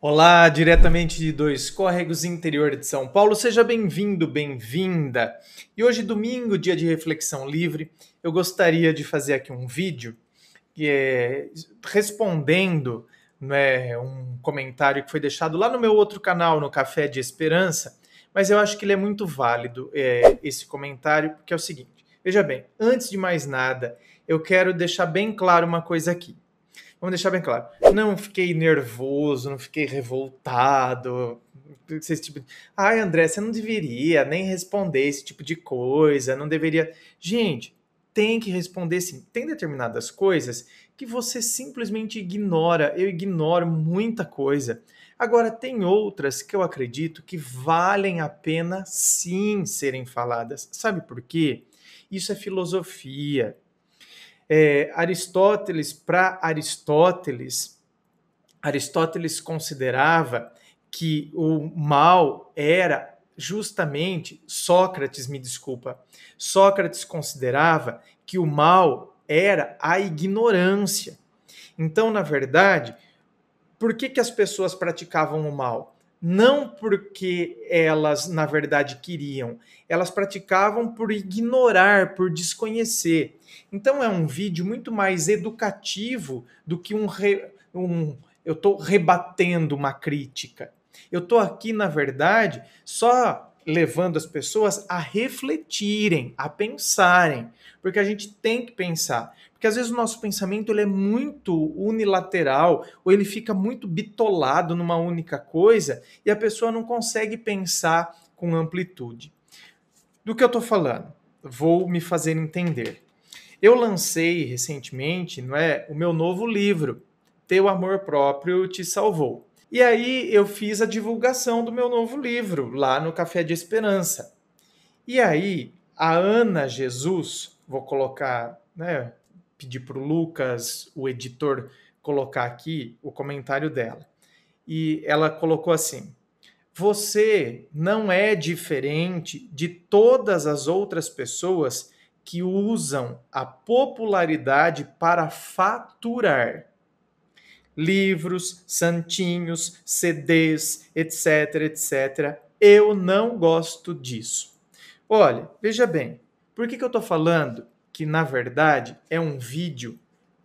Olá, diretamente de Dois Córregos, interior de São Paulo. Seja bem-vindo, bem-vinda. E hoje, domingo, dia de reflexão livre, eu gostaria de fazer aqui um vídeo que é respondendo né, um comentário que foi deixado lá no meu outro canal, no Café de Esperança, mas eu acho que ele é muito válido, é, esse comentário, porque é o seguinte: veja bem, antes de mais nada, eu quero deixar bem claro uma coisa aqui vamos deixar bem claro, não fiquei nervoso, não fiquei revoltado, esse tipo de... Ai, André, você não deveria nem responder esse tipo de coisa, não deveria... Gente, tem que responder sim. Tem determinadas coisas que você simplesmente ignora, eu ignoro muita coisa. Agora, tem outras que eu acredito que valem a pena sim serem faladas. Sabe por quê? Isso é filosofia, é, Aristóteles, para Aristóteles, Aristóteles considerava que o mal era justamente Sócrates, me desculpa. Sócrates considerava que o mal era a ignorância. Então, na verdade, por que, que as pessoas praticavam o mal? não porque elas, na verdade, queriam, elas praticavam por ignorar, por desconhecer. Então é um vídeo muito mais educativo do que um. Re, um eu estou rebatendo uma crítica. Eu estou aqui, na verdade, só levando as pessoas a refletirem, a pensarem, porque a gente tem que pensar. Porque às vezes o nosso pensamento ele é muito unilateral, ou ele fica muito bitolado numa única coisa, e a pessoa não consegue pensar com amplitude. Do que eu estou falando? Vou me fazer entender. Eu lancei recentemente não é, o meu novo livro, Teu Amor Próprio Te Salvou. E aí eu fiz a divulgação do meu novo livro lá no Café de Esperança. E aí a Ana Jesus, vou colocar né, pedir para o Lucas, o editor, colocar aqui o comentário dela. E ela colocou assim: Você não é diferente de todas as outras pessoas que usam a popularidade para faturar livros, santinhos, CDs, etc, etc. Eu não gosto disso. Olha, veja bem, por que, que eu estou falando que na verdade é um vídeo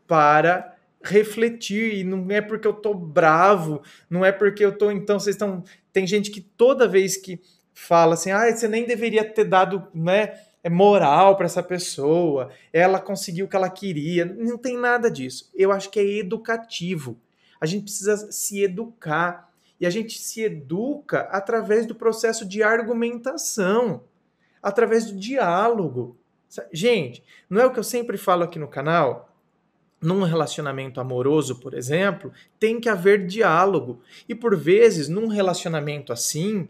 para refletir e não é porque eu tô bravo, não é porque eu tô então vocês estão tem gente que toda vez que fala assim, ah, você nem deveria ter dado, né, é, moral para essa pessoa, ela conseguiu o que ela queria, não tem nada disso. Eu acho que é educativo. A gente precisa se educar e a gente se educa através do processo de argumentação, através do diálogo. Gente, não é o que eu sempre falo aqui no canal? Num relacionamento amoroso, por exemplo, tem que haver diálogo. E por vezes, num relacionamento assim,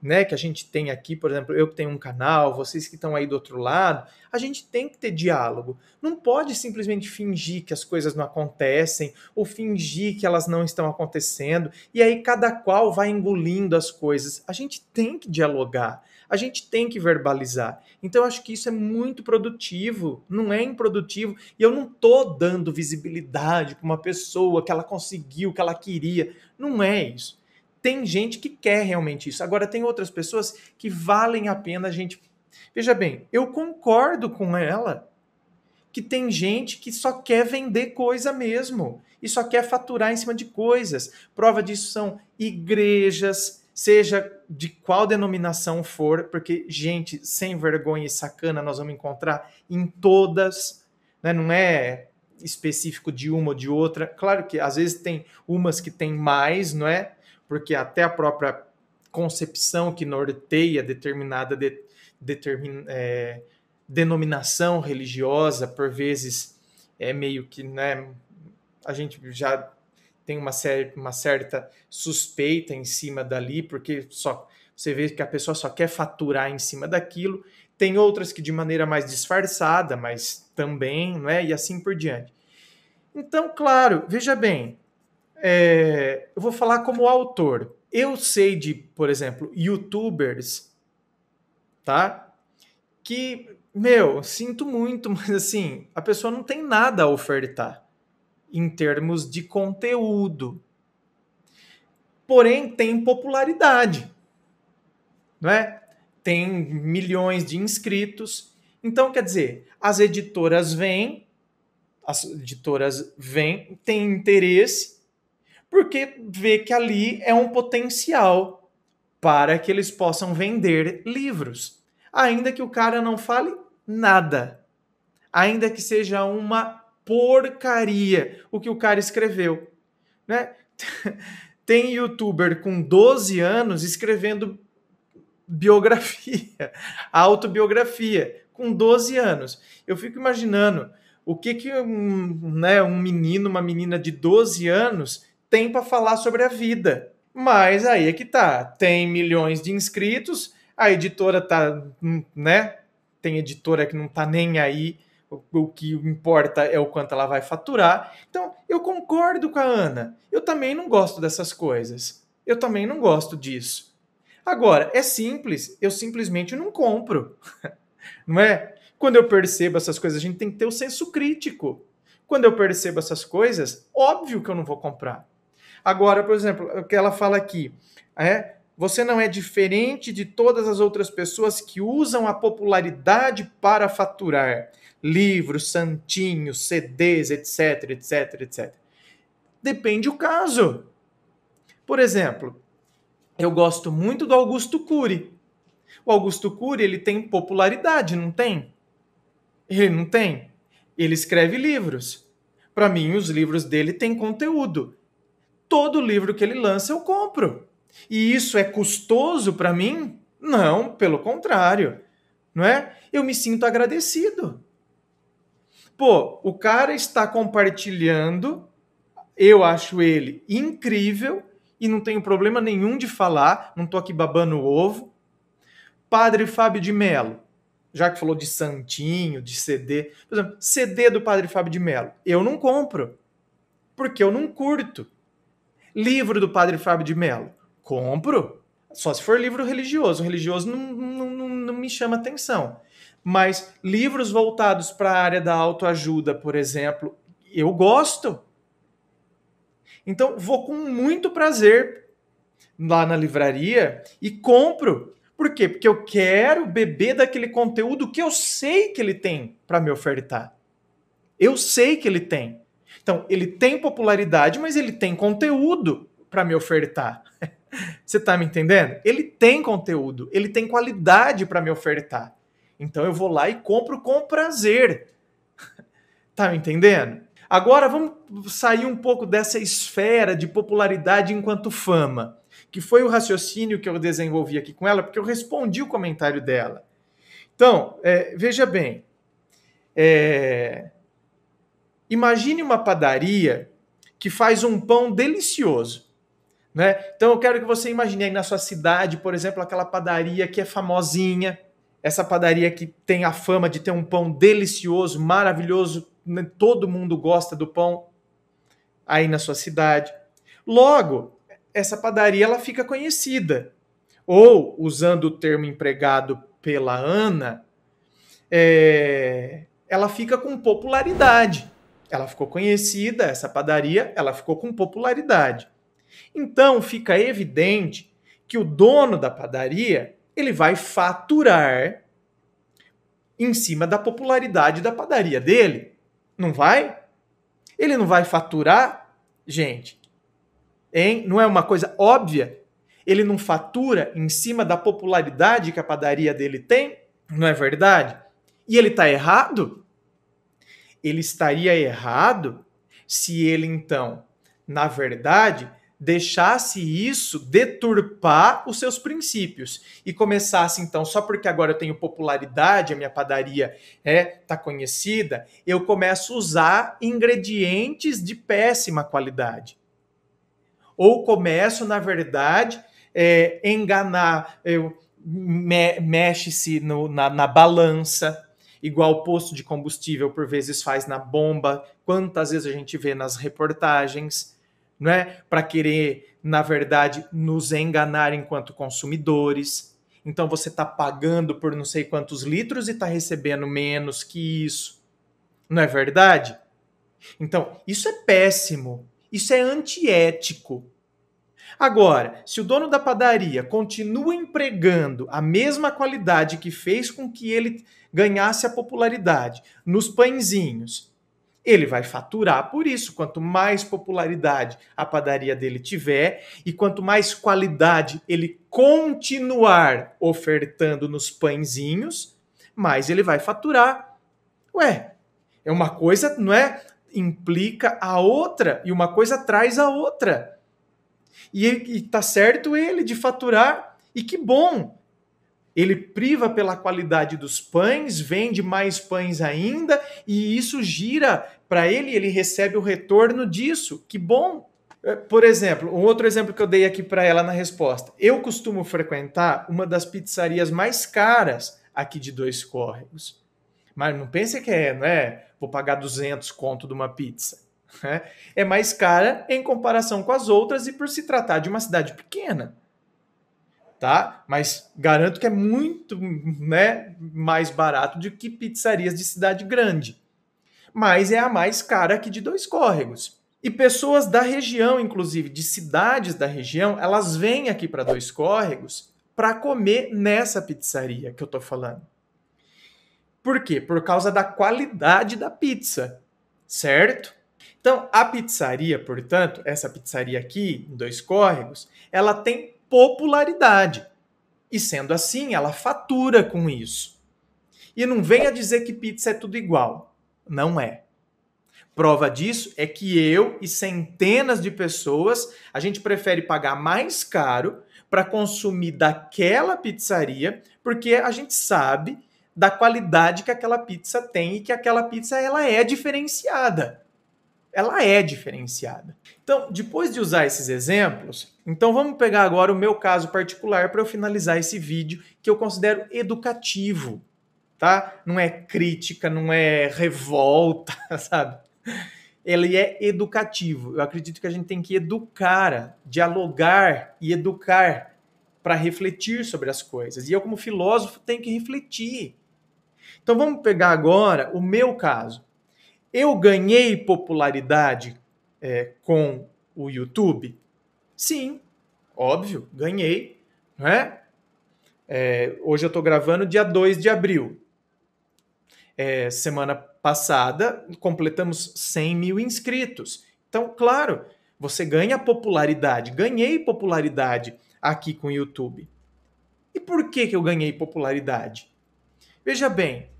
né, que a gente tem aqui, por exemplo, eu que tenho um canal, vocês que estão aí do outro lado, a gente tem que ter diálogo. Não pode simplesmente fingir que as coisas não acontecem ou fingir que elas não estão acontecendo e aí cada qual vai engolindo as coisas. A gente tem que dialogar a gente tem que verbalizar. Então eu acho que isso é muito produtivo, não é improdutivo. E eu não tô dando visibilidade para uma pessoa que ela conseguiu, que ela queria. Não é isso. Tem gente que quer realmente isso. Agora tem outras pessoas que valem a pena a gente. Veja bem, eu concordo com ela que tem gente que só quer vender coisa mesmo e só quer faturar em cima de coisas. Prova disso são igrejas, seja de qual denominação for, porque gente sem vergonha e sacana nós vamos encontrar em todas, né? não é específico de uma ou de outra. Claro que às vezes tem umas que tem mais, não é? Porque até a própria concepção que norteia determinada de, determin, é, denominação religiosa, por vezes é meio que, né? A gente já tem uma, uma certa suspeita em cima dali, porque só você vê que a pessoa só quer faturar em cima daquilo. Tem outras que de maneira mais disfarçada, mas também, não é? E assim por diante. Então, claro, veja bem, é, eu vou falar como autor. Eu sei de, por exemplo, youtubers, tá? Que, meu, sinto muito, mas assim, a pessoa não tem nada a ofertar em termos de conteúdo. Porém, tem popularidade, não é? Tem milhões de inscritos. Então, quer dizer, as editoras vêm, as editoras vêm, têm interesse, porque vê que ali é um potencial para que eles possam vender livros, ainda que o cara não fale nada, ainda que seja uma porcaria o que o cara escreveu, né? Tem youtuber com 12 anos escrevendo biografia, autobiografia, com 12 anos. Eu fico imaginando o que, que um, né, um menino, uma menina de 12 anos tem para falar sobre a vida. Mas aí é que tá, tem milhões de inscritos, a editora tá, hum, né? Tem editora que não tá nem aí o, que importa é o quanto ela vai faturar. Então, eu concordo com a Ana. Eu também não gosto dessas coisas. Eu também não gosto disso. Agora, é simples, eu simplesmente não compro. não é? Quando eu percebo essas coisas, a gente tem que ter o um senso crítico. Quando eu percebo essas coisas, óbvio que eu não vou comprar. Agora, por exemplo, o que ela fala aqui, é, você não é diferente de todas as outras pessoas que usam a popularidade para faturar livros, santinhos, CDs, etc, etc, etc. Depende o caso. Por exemplo, eu gosto muito do Augusto Cury. O Augusto Cury, ele tem popularidade, não tem? Ele não tem. Ele escreve livros. Para mim, os livros dele têm conteúdo. Todo livro que ele lança eu compro. E isso é custoso para mim? Não, pelo contrário, não é? Eu me sinto agradecido. Pô, o cara está compartilhando, eu acho ele incrível e não tenho problema nenhum de falar, não tô aqui babando o ovo. Padre Fábio de Melo, já que falou de santinho, de CD, por exemplo, CD do Padre Fábio de Melo, eu não compro, porque eu não curto. Livro do Padre Fábio de Melo, Compro. Só se for livro religioso. O religioso não, não, não, não me chama atenção. Mas livros voltados para a área da autoajuda, por exemplo, eu gosto. Então, vou com muito prazer lá na livraria e compro. Por quê? Porque eu quero beber daquele conteúdo que eu sei que ele tem para me ofertar. Eu sei que ele tem. Então, ele tem popularidade, mas ele tem conteúdo para me ofertar. Você tá me entendendo? Ele tem conteúdo, ele tem qualidade para me ofertar. Então eu vou lá e compro com prazer. tá me entendendo? Agora vamos sair um pouco dessa esfera de popularidade enquanto fama, que foi o raciocínio que eu desenvolvi aqui com ela, porque eu respondi o comentário dela. Então, é, veja bem. É, imagine uma padaria que faz um pão delicioso né? Então eu quero que você imagine aí na sua cidade, por exemplo, aquela padaria que é famosinha, essa padaria que tem a fama de ter um pão delicioso, maravilhoso, né? todo mundo gosta do pão aí na sua cidade. Logo, essa padaria ela fica conhecida. Ou, usando o termo empregado pela Ana, é... ela fica com popularidade. Ela ficou conhecida, essa padaria, ela ficou com popularidade. Então fica evidente que o dono da padaria ele vai faturar em cima da popularidade da padaria dele, não vai? Ele não vai faturar, gente. Hein? Não é uma coisa óbvia? Ele não fatura em cima da popularidade que a padaria dele tem, não é verdade? E ele está errado? Ele estaria errado se ele então, na verdade, deixasse isso deturpar os seus princípios e começasse então só porque agora eu tenho popularidade, a minha padaria é tá conhecida, eu começo a usar ingredientes de péssima qualidade. Ou começo, na verdade, é, enganar, eu me, mexe-se na, na balança, igual o posto de combustível por vezes faz na bomba, quantas vezes a gente vê nas reportagens não é? Para querer, na verdade, nos enganar enquanto consumidores. Então você está pagando por não sei quantos litros e está recebendo menos que isso. Não é verdade? Então, isso é péssimo. Isso é antiético. Agora, se o dono da padaria continua empregando a mesma qualidade que fez com que ele ganhasse a popularidade nos pãezinhos, ele vai faturar por isso. Quanto mais popularidade a padaria dele tiver e quanto mais qualidade ele continuar ofertando nos pãezinhos, mais ele vai faturar. Ué, é uma coisa, não é? Implica a outra e uma coisa traz a outra. E, e tá certo ele de faturar. E que bom ele priva pela qualidade dos pães, vende mais pães ainda, e isso gira para ele, ele recebe o retorno disso. Que bom! É, por exemplo, um outro exemplo que eu dei aqui para ela na resposta. Eu costumo frequentar uma das pizzarias mais caras aqui de Dois Córregos. Mas não pense que é, né? Vou pagar 200 conto de uma pizza. Né? É mais cara em comparação com as outras e por se tratar de uma cidade pequena tá? Mas garanto que é muito, né, mais barato do que pizzarias de cidade grande. Mas é a mais cara aqui de dois córregos. E pessoas da região, inclusive de cidades da região, elas vêm aqui para dois córregos para comer nessa pizzaria que eu tô falando. Por quê? Por causa da qualidade da pizza, certo? Então, a pizzaria, portanto, essa pizzaria aqui, em dois córregos, ela tem popularidade. E sendo assim, ela fatura com isso. E não venha dizer que pizza é tudo igual. Não é. Prova disso é que eu e centenas de pessoas, a gente prefere pagar mais caro para consumir daquela pizzaria, porque a gente sabe da qualidade que aquela pizza tem e que aquela pizza ela é diferenciada ela é diferenciada. Então, depois de usar esses exemplos, então vamos pegar agora o meu caso particular para eu finalizar esse vídeo que eu considero educativo, tá? Não é crítica, não é revolta, sabe? Ele é educativo. Eu acredito que a gente tem que educar, dialogar e educar para refletir sobre as coisas. E eu, como filósofo, tenho que refletir. Então vamos pegar agora o meu caso. Eu ganhei popularidade é, com o YouTube? Sim, óbvio, ganhei, não é? é hoje eu estou gravando dia 2 de abril. É, semana passada completamos 100 mil inscritos. Então, claro, você ganha popularidade. Ganhei popularidade aqui com o YouTube. E por que, que eu ganhei popularidade? Veja bem,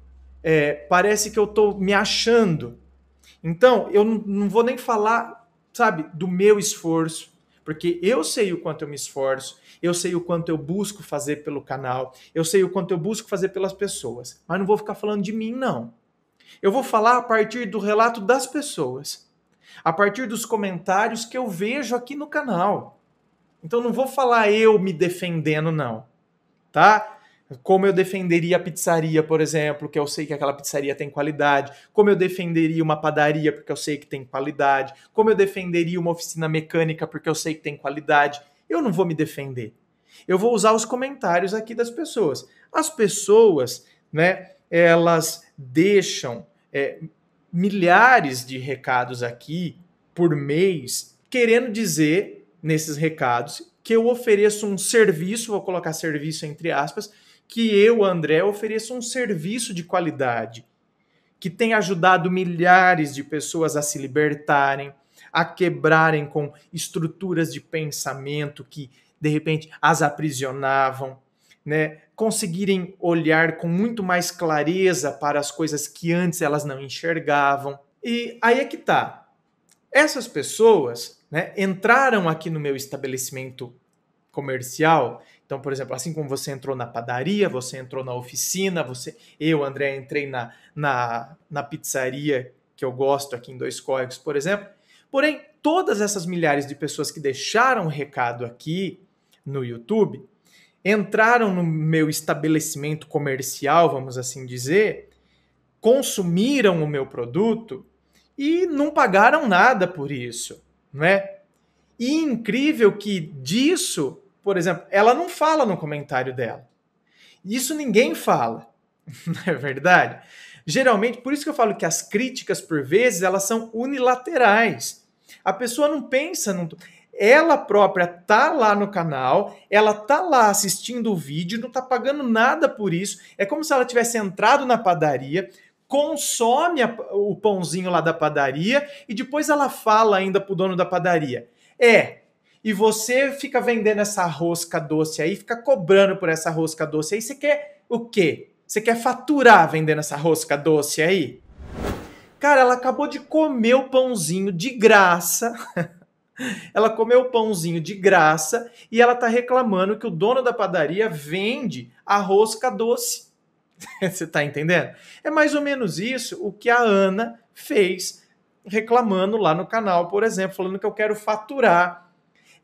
é, parece que eu estou me achando então, eu não, não vou nem falar, sabe, do meu esforço, porque eu sei o quanto eu me esforço, eu sei o quanto eu busco fazer pelo canal, eu sei o quanto eu busco fazer pelas pessoas, mas não vou ficar falando de mim, não. Eu vou falar a partir do relato das pessoas, a partir dos comentários que eu vejo aqui no canal. Então não vou falar eu me defendendo, não. Tá? Como eu defenderia a pizzaria, por exemplo, que eu sei que aquela pizzaria tem qualidade. Como eu defenderia uma padaria, porque eu sei que tem qualidade. Como eu defenderia uma oficina mecânica, porque eu sei que tem qualidade. Eu não vou me defender. Eu vou usar os comentários aqui das pessoas. As pessoas, né, elas deixam é, milhares de recados aqui por mês, querendo dizer nesses recados que eu ofereço um serviço, vou colocar serviço entre aspas, que eu, André, ofereça um serviço de qualidade que tem ajudado milhares de pessoas a se libertarem, a quebrarem com estruturas de pensamento que de repente as aprisionavam, né? Conseguirem olhar com muito mais clareza para as coisas que antes elas não enxergavam. E aí é que tá. Essas pessoas, né, entraram aqui no meu estabelecimento comercial. Então, por exemplo, assim como você entrou na padaria, você entrou na oficina, você, eu, André, entrei na, na, na pizzaria que eu gosto aqui em Dois Córregos, por exemplo. Porém, todas essas milhares de pessoas que deixaram o recado aqui no YouTube entraram no meu estabelecimento comercial, vamos assim dizer, consumiram o meu produto e não pagaram nada por isso, né? E incrível que disso por exemplo, ela não fala no comentário dela. Isso ninguém fala, não é verdade? Geralmente, por isso que eu falo que as críticas, por vezes, elas são unilaterais. A pessoa não pensa, não... ela própria tá lá no canal, ela tá lá assistindo o vídeo, não tá pagando nada por isso. É como se ela tivesse entrado na padaria, consome a, o pãozinho lá da padaria e depois ela fala ainda pro dono da padaria. É, e você fica vendendo essa rosca doce aí, fica cobrando por essa rosca doce aí, você quer o quê? Você quer faturar vendendo essa rosca doce aí? Cara, ela acabou de comer o pãozinho de graça. ela comeu o pãozinho de graça e ela tá reclamando que o dono da padaria vende a rosca doce. você tá entendendo? É mais ou menos isso o que a Ana fez reclamando lá no canal, por exemplo, falando que eu quero faturar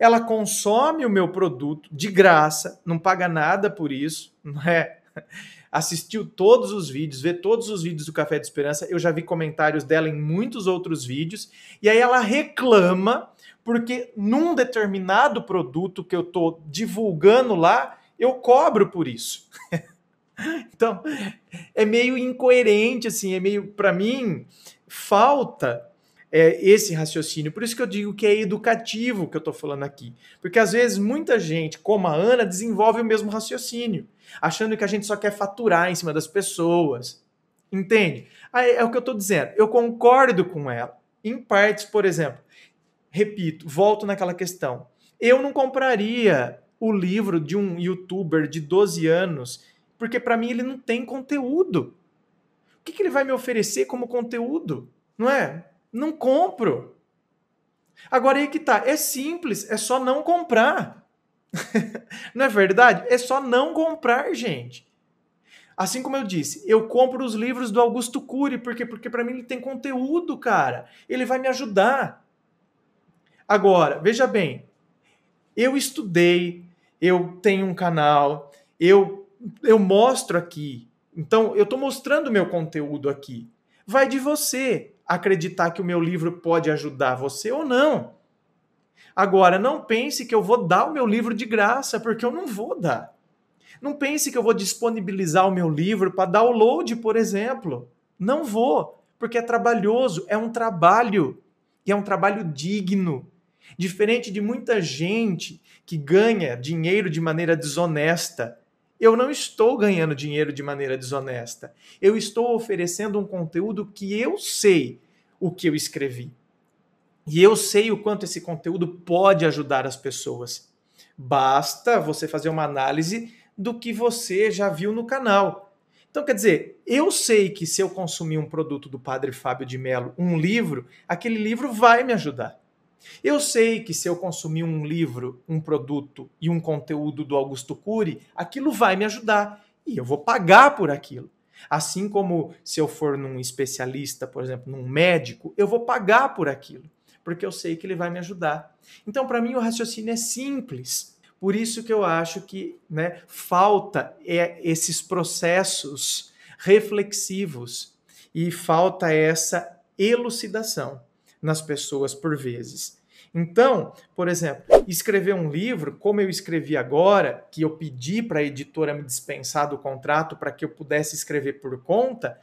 ela consome o meu produto de graça, não paga nada por isso, não é? Assistiu todos os vídeos, vê todos os vídeos do Café de Esperança, eu já vi comentários dela em muitos outros vídeos, e aí ela reclama porque num determinado produto que eu tô divulgando lá, eu cobro por isso. então, é meio incoerente assim, é meio para mim falta é, esse raciocínio. Por isso que eu digo que é educativo que eu estou falando aqui. Porque às vezes muita gente, como a Ana, desenvolve o mesmo raciocínio, achando que a gente só quer faturar em cima das pessoas. Entende? Aí é o que eu estou dizendo. Eu concordo com ela. Em partes, por exemplo, repito, volto naquela questão. Eu não compraria o livro de um youtuber de 12 anos, porque para mim ele não tem conteúdo. O que, que ele vai me oferecer como conteúdo? Não é? Não compro. Agora aí que tá, é simples, é só não comprar. não é verdade? É só não comprar, gente. Assim como eu disse, eu compro os livros do Augusto Cury, porque porque para mim ele tem conteúdo, cara. Ele vai me ajudar. Agora, veja bem, eu estudei, eu tenho um canal, eu eu mostro aqui. Então, eu estou mostrando meu conteúdo aqui. Vai de você acreditar que o meu livro pode ajudar você ou não. Agora, não pense que eu vou dar o meu livro de graça, porque eu não vou dar. Não pense que eu vou disponibilizar o meu livro para download, por exemplo. Não vou, porque é trabalhoso, é um trabalho. E é um trabalho digno. Diferente de muita gente que ganha dinheiro de maneira desonesta, eu não estou ganhando dinheiro de maneira desonesta. Eu estou oferecendo um conteúdo que eu sei o que eu escrevi. E eu sei o quanto esse conteúdo pode ajudar as pessoas. Basta você fazer uma análise do que você já viu no canal. Então, quer dizer, eu sei que se eu consumir um produto do Padre Fábio de Mello, um livro, aquele livro vai me ajudar. Eu sei que se eu consumir um livro, um produto e um conteúdo do Augusto Cury, aquilo vai me ajudar e eu vou pagar por aquilo. Assim como se eu for num especialista, por exemplo, num médico, eu vou pagar por aquilo, porque eu sei que ele vai me ajudar. Então, para mim, o raciocínio é simples. Por isso que eu acho que né, falta é esses processos reflexivos e falta essa elucidação nas pessoas por vezes. Então, por exemplo, escrever um livro, como eu escrevi agora, que eu pedi para a editora me dispensar do contrato para que eu pudesse escrever por conta,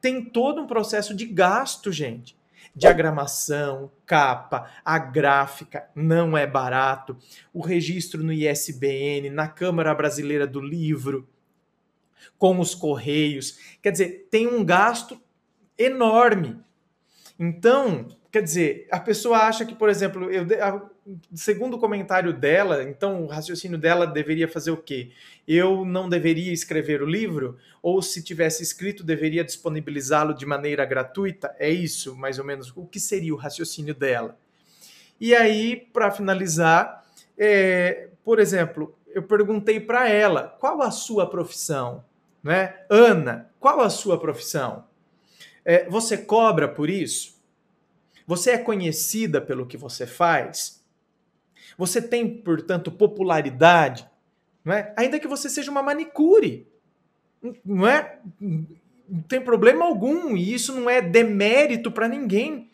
tem todo um processo de gasto, gente. Diagramação, capa, a gráfica não é barato, o registro no ISBN, na Câmara Brasileira do Livro, com os correios. Quer dizer, tem um gasto enorme. Então, Quer dizer, a pessoa acha que, por exemplo, eu, a, segundo o comentário dela, então o raciocínio dela deveria fazer o quê? Eu não deveria escrever o livro? Ou se tivesse escrito, deveria disponibilizá-lo de maneira gratuita? É isso, mais ou menos, o que seria o raciocínio dela. E aí, para finalizar, é, por exemplo, eu perguntei para ela qual a sua profissão, né? Ana, qual a sua profissão? É, você cobra por isso? Você é conhecida pelo que você faz? Você tem, portanto, popularidade? Não é? Ainda que você seja uma manicure. Não é? Não tem problema algum. E isso não é demérito para ninguém.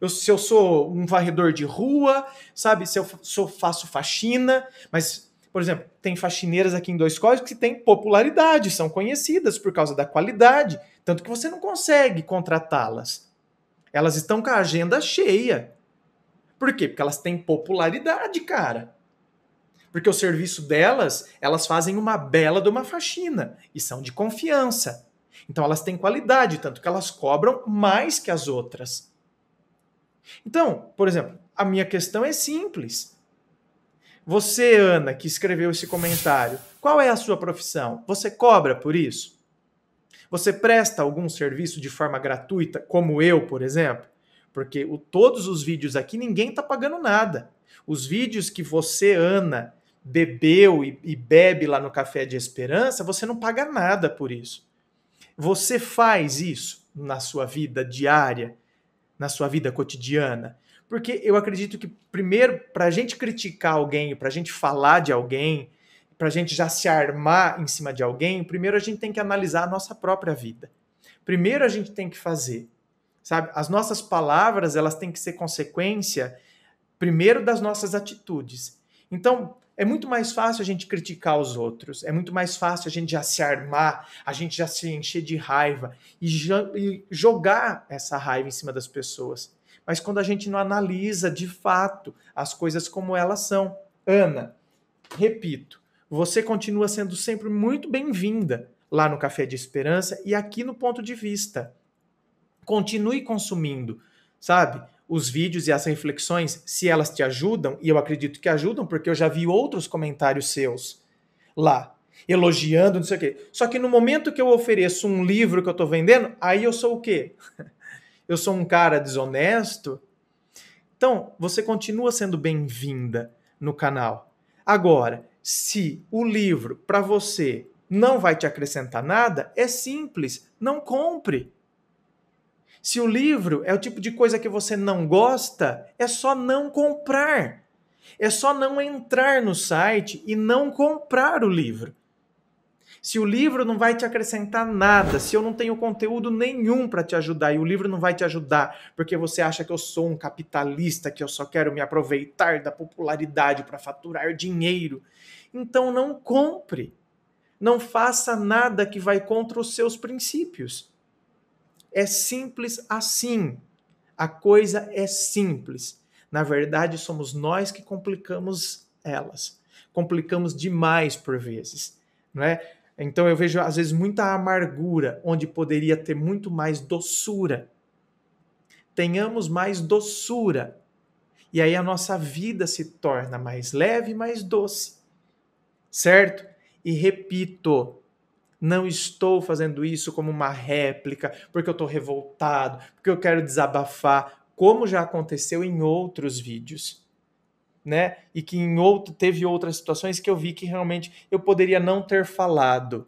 Eu, se eu sou um varredor de rua, sabe? Se eu sou, faço faxina, mas por exemplo, tem faxineiras aqui em dois códigos que têm popularidade, são conhecidas por causa da qualidade, tanto que você não consegue contratá-las. Elas estão com a agenda cheia. Por quê? Porque elas têm popularidade, cara. Porque o serviço delas, elas fazem uma bela de uma faxina e são de confiança. Então elas têm qualidade, tanto que elas cobram mais que as outras. Então, por exemplo, a minha questão é simples. Você, Ana, que escreveu esse comentário, qual é a sua profissão? Você cobra por isso? Você presta algum serviço de forma gratuita, como eu, por exemplo? Porque o, todos os vídeos aqui ninguém está pagando nada. Os vídeos que você, Ana, bebeu e, e bebe lá no Café de Esperança, você não paga nada por isso. Você faz isso na sua vida diária, na sua vida cotidiana. Porque eu acredito que, primeiro, para a gente criticar alguém, para a gente falar de alguém, para a gente já se armar em cima de alguém, primeiro a gente tem que analisar a nossa própria vida. Primeiro a gente tem que fazer, sabe? As nossas palavras, elas têm que ser consequência primeiro das nossas atitudes. Então, é muito mais fácil a gente criticar os outros, é muito mais fácil a gente já se armar, a gente já se encher de raiva e, e jogar essa raiva em cima das pessoas. Mas quando a gente não analisa de fato as coisas como elas são. Ana, repito, você continua sendo sempre muito bem-vinda lá no Café de Esperança e aqui no Ponto de Vista. Continue consumindo, sabe? Os vídeos e as reflexões, se elas te ajudam, e eu acredito que ajudam, porque eu já vi outros comentários seus lá, elogiando, não sei o quê. Só que no momento que eu ofereço um livro que eu estou vendendo, aí eu sou o quê? Eu sou um cara desonesto? Então, você continua sendo bem-vinda no canal. Agora, se o livro para você não vai te acrescentar nada, é simples, não compre. Se o livro é o tipo de coisa que você não gosta, é só não comprar. É só não entrar no site e não comprar o livro. Se o livro não vai te acrescentar nada, se eu não tenho conteúdo nenhum para te ajudar e o livro não vai te ajudar porque você acha que eu sou um capitalista, que eu só quero me aproveitar da popularidade para faturar dinheiro, então não compre. Não faça nada que vai contra os seus princípios. É simples assim. A coisa é simples. Na verdade, somos nós que complicamos elas. Complicamos demais por vezes, não é? Então eu vejo às vezes muita amargura, onde poderia ter muito mais doçura. Tenhamos mais doçura. E aí a nossa vida se torna mais leve, mais doce. Certo? E repito, não estou fazendo isso como uma réplica, porque eu estou revoltado, porque eu quero desabafar, como já aconteceu em outros vídeos né? E que em outro teve outras situações que eu vi que realmente eu poderia não ter falado.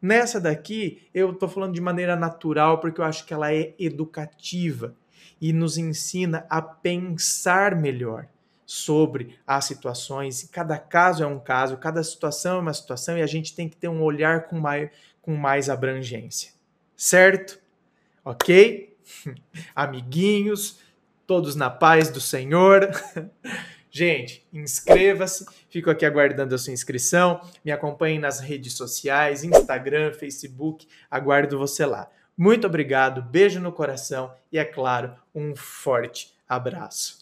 Nessa daqui, eu estou falando de maneira natural porque eu acho que ela é educativa e nos ensina a pensar melhor sobre as situações. Cada caso é um caso, cada situação é uma situação e a gente tem que ter um olhar com mais, com mais abrangência. Certo? Ok? Amiguinhos, todos na paz do Senhor. Gente, inscreva-se, fico aqui aguardando a sua inscrição, me acompanhe nas redes sociais, Instagram, Facebook, aguardo você lá. Muito obrigado, beijo no coração e, é claro, um forte abraço.